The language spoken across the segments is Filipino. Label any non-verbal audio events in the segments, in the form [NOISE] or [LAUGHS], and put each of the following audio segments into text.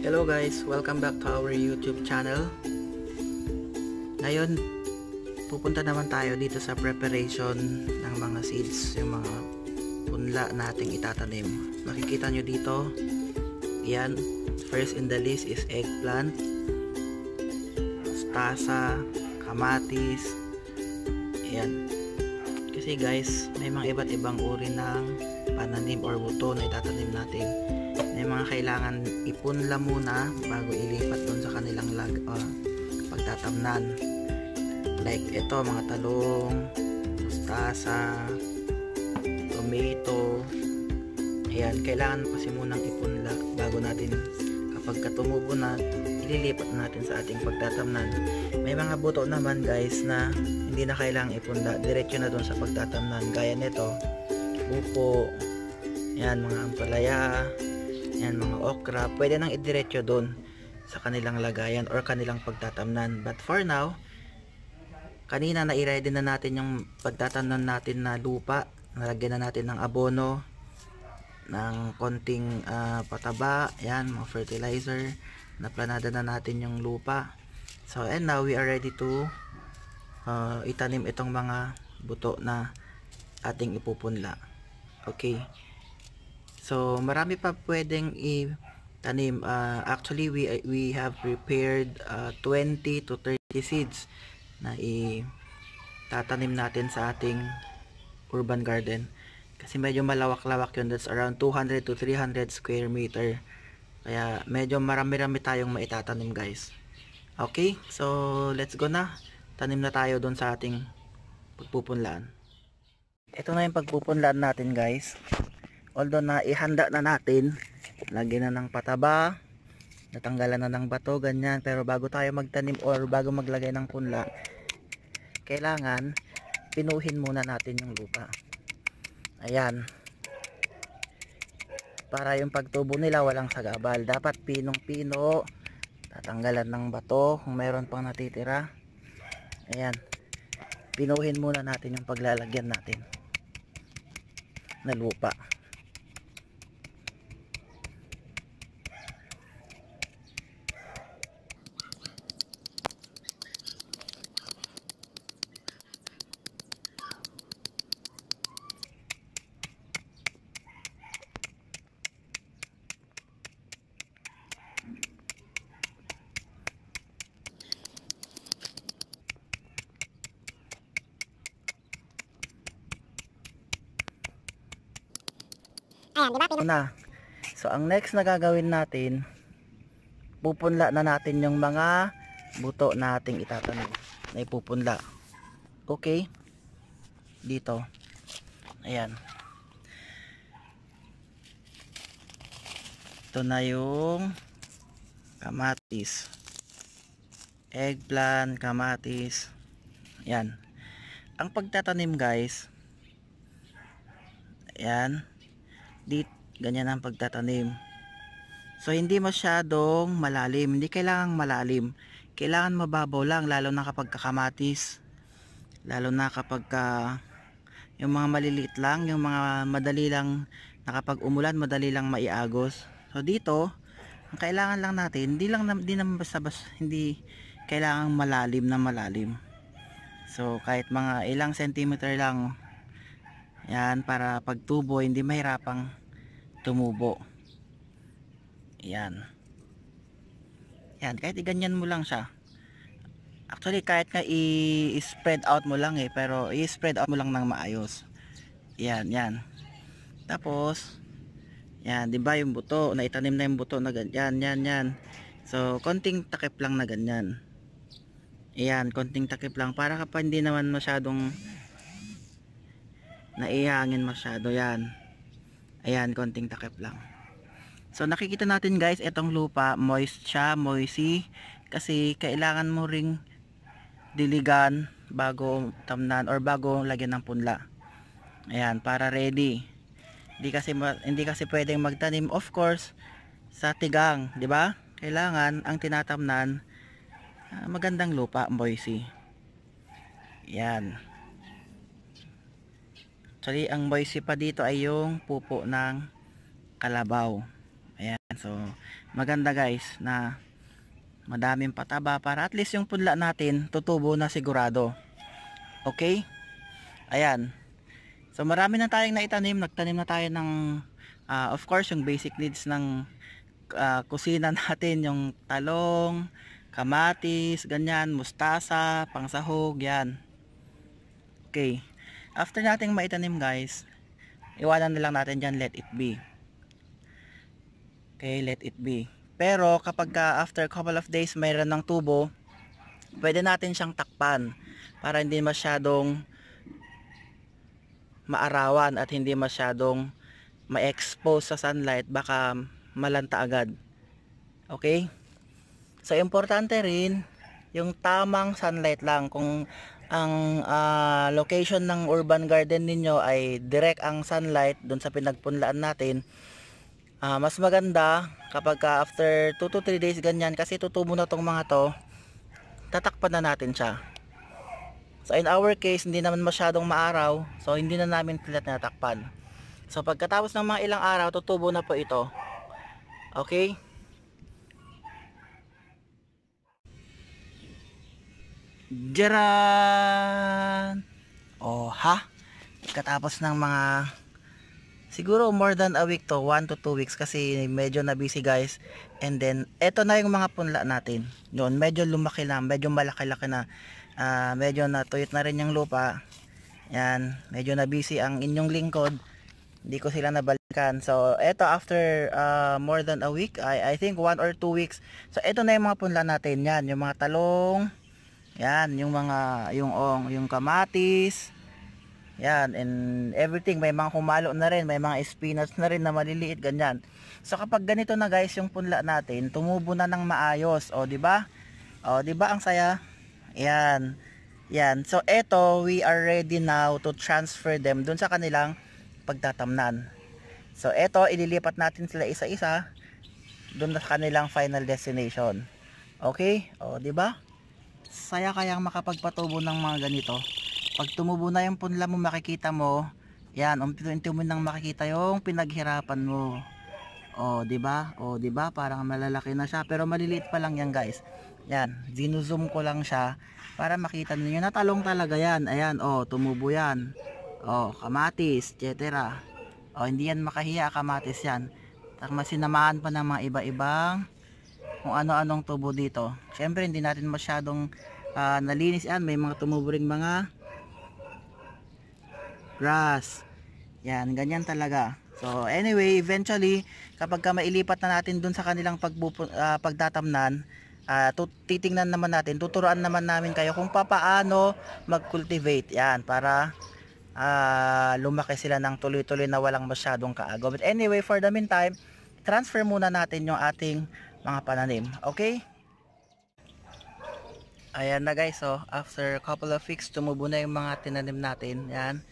Hello guys, welcome back to our YouTube channel. Ngayon, pupunta naman tayo dito sa preparation ng mga seeds, yung mga punla nating itatanim. Makikita nyo dito, yan, first in the list is eggplant, stasa, kamatis, yan, kasi guys may mga iba't ibang uri ng pananim or buto na itatanim natin may mga kailangan ipunla muna bago ilipat dun sa kanilang lag, uh, pagtatamnan like ito mga talong mustasa tomato ayan kailangan kasi munang ipunla bago natin kapag katumubo na ililipat natin sa ating pagtatamnan may mga buto naman guys na hindi na kailangang ipunda diretso na dun sa pagtatamnan gaya nito upo yan mga ampalaya yan mga okra pwede nang idiretso dun sa kanilang lagayan or kanilang pagtatamnan but for now kanina na i-ready na natin yung pagtatamnan natin na lupa nalagyan na natin ng abono ng konting uh, pataba yan mga fertilizer naplanada na natin yung lupa so and now we are ready to uh, itanim itong mga buto na ating ipupunla okay so marami pa pwedeng itanim uh, actually we we have prepared uh, 20 to 30 seeds na i tatanim natin sa ating urban garden kasi medyo malawak-lawak yun that's around 200 to 300 square meter kaya medyo marami-rami tayong maitatanim guys. Okay, so let's go na. Tanim na tayo doon sa ating pagpupunlaan. Ito na yung pagpupunlaan natin guys. Although na ihanda na natin, lagyan na ng pataba, natanggalan na ng bato, ganyan. Pero bago tayo magtanim or bago maglagay ng punla, kailangan pinuhin muna natin yung lupa. Ayan para yung pagtubo nila walang sagabal dapat pinong pino tatanggalan ng bato kung meron pang natitira ayan pinuhin muna natin yung paglalagyan natin na lupa yan, di ba? Pinu na. So, ang next na gagawin natin, pupunla na natin yung mga buto nating itatanim na ipupunla. Okay? Dito. Ayan. Ito na yung kamatis. Eggplant, kamatis. Ayan. Ang pagtatanim guys, ayan, update ganyan ang pagtatanim so hindi masyadong malalim hindi kailangang malalim kailangan mababaw lang lalo na kapag kakamatis lalo na kapag ka, ah, yung mga maliliit lang yung mga madali lang nakapag umulan madali lang maiagos so dito ang kailangan lang natin hindi lang hindi naman basta basta hindi kailangang malalim na malalim so kahit mga ilang centimeter lang yan, para pagtubo, hindi mahirapang tumubo. Yan. Yan, kahit ganyan mo lang siya. Actually, kahit na i-spread out mo lang eh, pero i-spread out mo lang nang maayos. Yan, yan. Tapos, yan, di ba yung buto, naitanim na yung buto na ganyan, yan, yan. So, konting takip lang na ganyan. Ayan, konting takip lang para kapag hindi naman masyadong naihangin masyado yan ayan konting takip lang so nakikita natin guys itong lupa moist siya moisty kasi kailangan mo ring diligan bago tamnan or bago lagyan ng punla ayan para ready hindi kasi hindi kasi pwedeng magtanim of course sa tigang di ba kailangan ang tinatamnan uh, magandang lupa moisty yan Actually, ang boise pa dito ay yung pupo ng kalabaw. Ayan. So, maganda guys na madaming pataba para at least yung punla natin tutubo na sigurado. Okay? Ayan. So, marami na tayong naitanim. Nagtanim na tayo ng uh, of course, yung basic needs ng uh, kusina [LAUGHS] natin. Yung talong, kamatis, ganyan, mustasa, pangsahog, yan. Okay after nating maitanim guys iwanan na lang natin dyan let it be okay let it be pero kapag ka after couple of days mayroon ng tubo pwede natin siyang takpan para hindi masyadong maarawan at hindi masyadong ma-expose sa sunlight baka malanta agad okay so importante rin yung tamang sunlight lang kung ang uh, location ng urban garden ninyo ay direct ang sunlight doon sa pinagpunlaan natin uh, mas maganda kapag ka after 2 to 3 days ganyan kasi tutubo na tong mga to tatakpan na natin siya so in our case hindi naman masyadong maaraw so hindi na namin pilat natakpan so pagkatapos ng mga ilang araw tutubo na po ito okay Jaran! O oh, ha? Katapos ng mga siguro more than a week to 1 to 2 weeks kasi medyo na busy guys and then eto na yung mga punla natin yun medyo lumaki na medyo malaki-laki na uh, medyo natuyot na rin yung lupa yan medyo na busy ang inyong lingkod hindi ko sila nabalikan so eto after uh, more than a week I, I think 1 or 2 weeks so eto na yung mga punla natin yan yung mga talong yan, yung mga, yung ong, yung kamatis. Yan, and everything. May mga kumalo na rin. May mga spinach na rin na maliliit, ganyan. So, kapag ganito na guys, yung punla natin, tumubo na ng maayos. O, di ba? O, di ba ang saya? Yan. Yan. So, eto, we are ready now to transfer them dun sa kanilang pagtatamnan. So, eto, ililipat natin sila isa-isa dun sa kanilang final destination. Okay? O, di ba? saya kayang makapagpatubo ng mga ganito pag tumubo na yung punla mo makikita mo yan unti-unti mo nang makikita yung pinaghirapan mo oh di ba oh di ba parang malalaki na siya pero maliliit pa lang yan guys yan zinuzoom ko lang siya para makita niyo natalong talaga yan ayan oh tumubo yan oh kamatis etc oh hindi yan makahiya kamatis yan Tapos sinamaan pa ng mga iba-ibang kung ano-anong tubo dito syempre hindi natin masyadong uh, nalinis yan may mga tumubo rin mga grass yan ganyan talaga so anyway eventually kapag ka mailipat na natin dun sa kanilang pagbupo, uh, ah, pagtatamnan uh, titingnan naman natin tuturuan naman namin kayo kung paano mag-cultivate yan para uh, lumaki sila ng tuloy-tuloy na walang masyadong kaagaw. but anyway for the meantime transfer muna natin yung ating mga pananim. Okay? Ayan na guys. So, after a couple of weeks, tumubo na yung mga tinanim natin. Yan.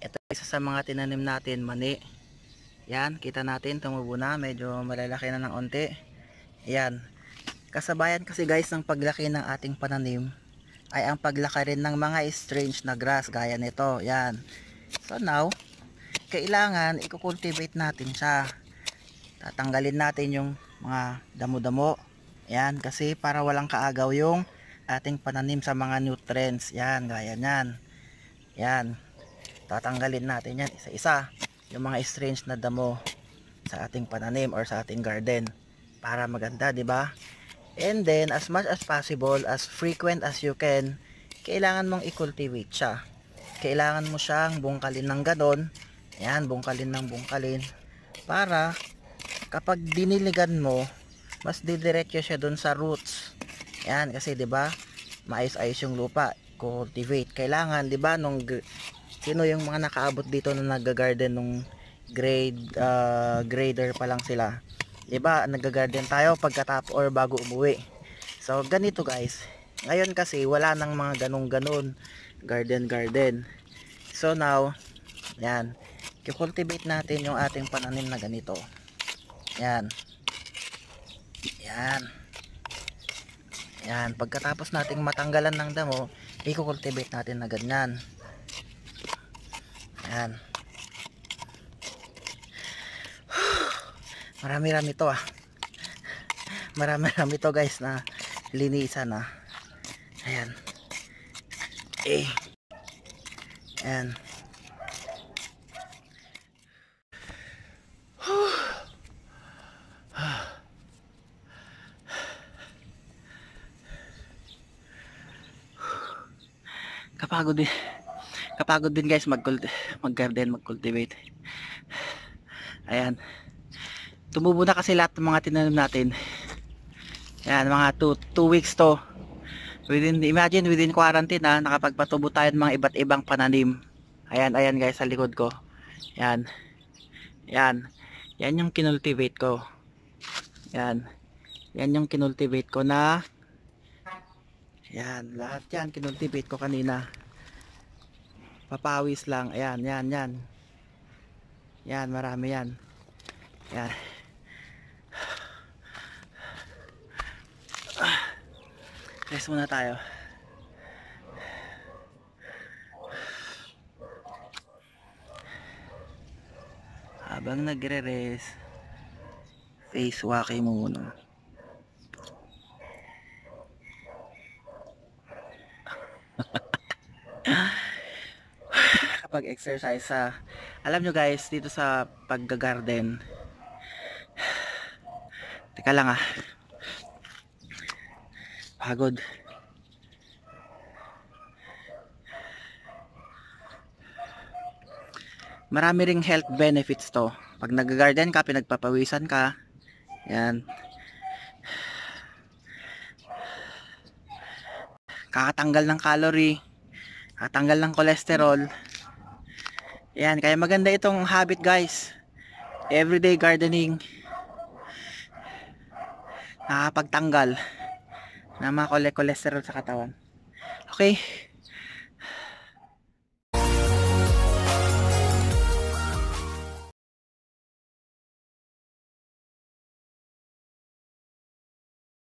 Ito isa sa mga tinanim natin, mani. Yan. Kita natin, tumubo na. Medyo malalaki na ng onti. Yan. Kasabayan kasi guys ng paglaki ng ating pananim ay ang paglaki rin ng mga strange na grass gaya nito. Yan. So now, kailangan i-cultivate natin siya. Tatanggalin natin yung mga damo-damo yan kasi para walang kaagaw yung ating pananim sa mga nutrients yan gaya nyan yan tatanggalin natin yan isa-isa yung mga strange na damo sa ating pananim or sa ating garden para maganda di ba and then as much as possible as frequent as you can kailangan mong i-cultivate siya kailangan mo siyang bungkalin ng ganon yan bungkalin ng bungkalin para kapag diniligan mo mas didiretso siya doon sa roots yan kasi 'di ba maayos-ayos yung lupa cultivate kailangan 'di ba nung sino yung mga nakaabot dito na nagga-garden nung grade uh, grader pa lang sila 'di ba nagga-garden tayo pagkatap or bago umuwi so ganito guys ngayon kasi wala nang mga ganong ganon garden garden so now yan kikultivate natin yung ating pananim na ganito yan. Yan. Yan. Pagkatapos nating matanggalan ng damo, i-cultivate natin na ganyan. Yan. [SIGHS] Marami-rami to ah. [LAUGHS] Marami-rami to guys na linisan ah. Ayan. Eh. Ayan. kapagod din kapagod din guys mag mag garden mag cultivate ayan tumubo na kasi lahat ng mga tinanim natin ayan mga 2 weeks to within imagine within quarantine ha, ah, nakapagpatubo tayo ng mga iba't ibang pananim ayan ayan guys sa likod ko ayan ayan yan yung kinultivate ko ayan yan yung kinultivate ko na yan, lahat yan kinultivate ko kanina. Papawis lang. Ayan, yan, yan. Yan, marami yan. Yan. Rest muna tayo. Habang nagre-rest, face walking muna. exercise sa alam nyo guys dito sa pagga-garden teka lang ah pagod marami ring health benefits to pag nag-garden ka pinagpapawisan ka yan kakatanggal ng calorie kakatanggal ng cholesterol Ayan, kaya maganda itong habit guys. Everyday gardening. Nakakapagtanggal na mga cholesterol sa katawan. Okay.